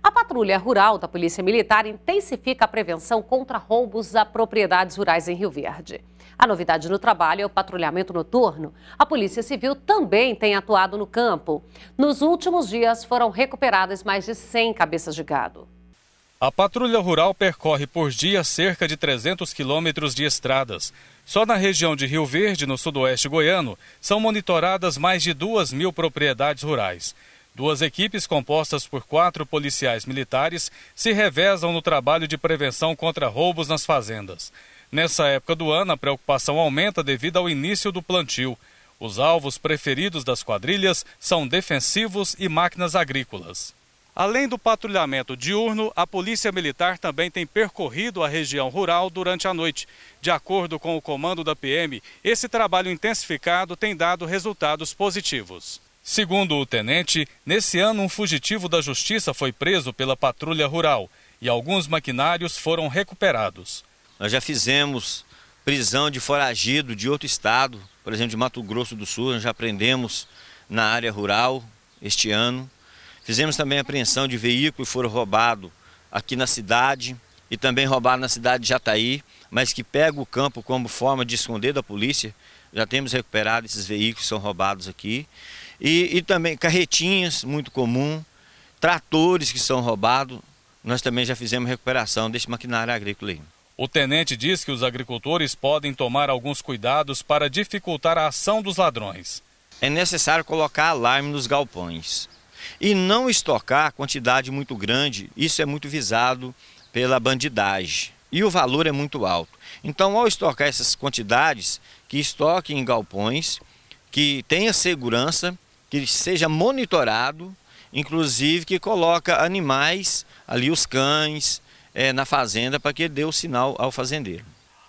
A patrulha rural da Polícia Militar intensifica a prevenção contra roubos a propriedades rurais em Rio Verde. A novidade no trabalho é o patrulhamento noturno. A Polícia Civil também tem atuado no campo. Nos últimos dias foram recuperadas mais de 100 cabeças de gado. A patrulha rural percorre por dia cerca de 300 quilômetros de estradas. Só na região de Rio Verde, no sudoeste goiano, são monitoradas mais de 2 mil propriedades rurais. Duas equipes compostas por quatro policiais militares se revezam no trabalho de prevenção contra roubos nas fazendas. Nessa época do ano, a preocupação aumenta devido ao início do plantio. Os alvos preferidos das quadrilhas são defensivos e máquinas agrícolas. Além do patrulhamento diurno, a Polícia Militar também tem percorrido a região rural durante a noite. De acordo com o comando da PM, esse trabalho intensificado tem dado resultados positivos. Segundo o tenente, nesse ano um fugitivo da justiça foi preso pela patrulha rural e alguns maquinários foram recuperados. Nós já fizemos prisão de foragido de outro estado, por exemplo, de Mato Grosso do Sul, nós já aprendemos na área rural este ano. Fizemos também apreensão de veículo que foram roubados aqui na cidade e também roubaram na cidade de Jataí, mas que pega o campo como forma de esconder da polícia. Já temos recuperado esses veículos que são roubados aqui. E, e também carretinhas, muito comum, tratores que são roubados. Nós também já fizemos recuperação desse maquinário agrícola aí. O tenente diz que os agricultores podem tomar alguns cuidados para dificultar a ação dos ladrões. É necessário colocar alarme nos galpões e não estocar quantidade muito grande. Isso é muito visado pela bandidagem. E o valor é muito alto. Então, ao estocar essas quantidades, que estoque em galpões, que tenha segurança, que seja monitorado, inclusive que coloca animais ali, os cães, é, na fazenda para que dê o sinal ao fazendeiro.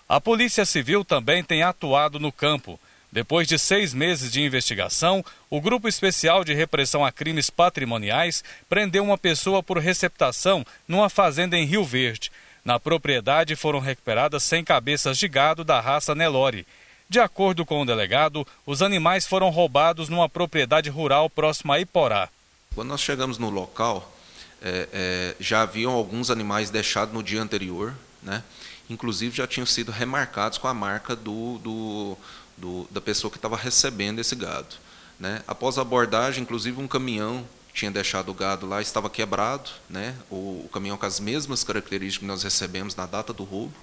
A Polícia Civil também tem atuado no campo, depois de seis meses de investigação, o Grupo Especial de Repressão a Crimes Patrimoniais prendeu uma pessoa por receptação numa fazenda em Rio Verde. Na propriedade foram recuperadas 100 cabeças de gado da raça Nelore. De acordo com o delegado, os animais foram roubados numa propriedade rural próxima a Iporá. Quando nós chegamos no local, é, é, já haviam alguns animais deixados no dia anterior, né? inclusive já tinham sido remarcados com a marca do, do do, da pessoa que estava recebendo esse gado. Né? Após a abordagem, inclusive, um caminhão tinha deixado o gado lá, estava quebrado, né? o, o caminhão com as mesmas características que nós recebemos na data do roubo,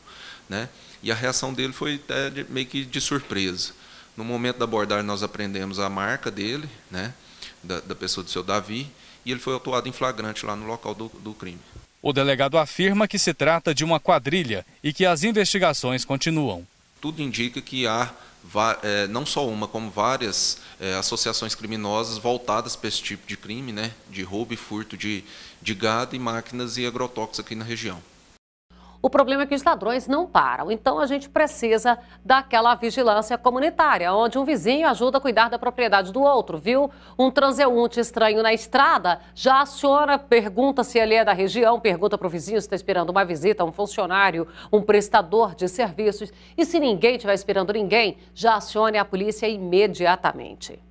né? e a reação dele foi até de, meio que de surpresa. No momento da abordagem, nós aprendemos a marca dele, né? da, da pessoa do seu Davi, e ele foi autuado em flagrante lá no local do, do crime. O delegado afirma que se trata de uma quadrilha e que as investigações continuam. Tudo indica que há é, não só uma, como várias é, associações criminosas voltadas para esse tipo de crime, né, de roubo e furto de, de gado e máquinas e agrotóxicos aqui na região. O problema é que os ladrões não param, então a gente precisa daquela vigilância comunitária, onde um vizinho ajuda a cuidar da propriedade do outro, viu? Um transeunte estranho na estrada já aciona, pergunta se ele é da região, pergunta para o vizinho se está esperando uma visita, um funcionário, um prestador de serviços. E se ninguém estiver esperando ninguém, já acione a polícia imediatamente.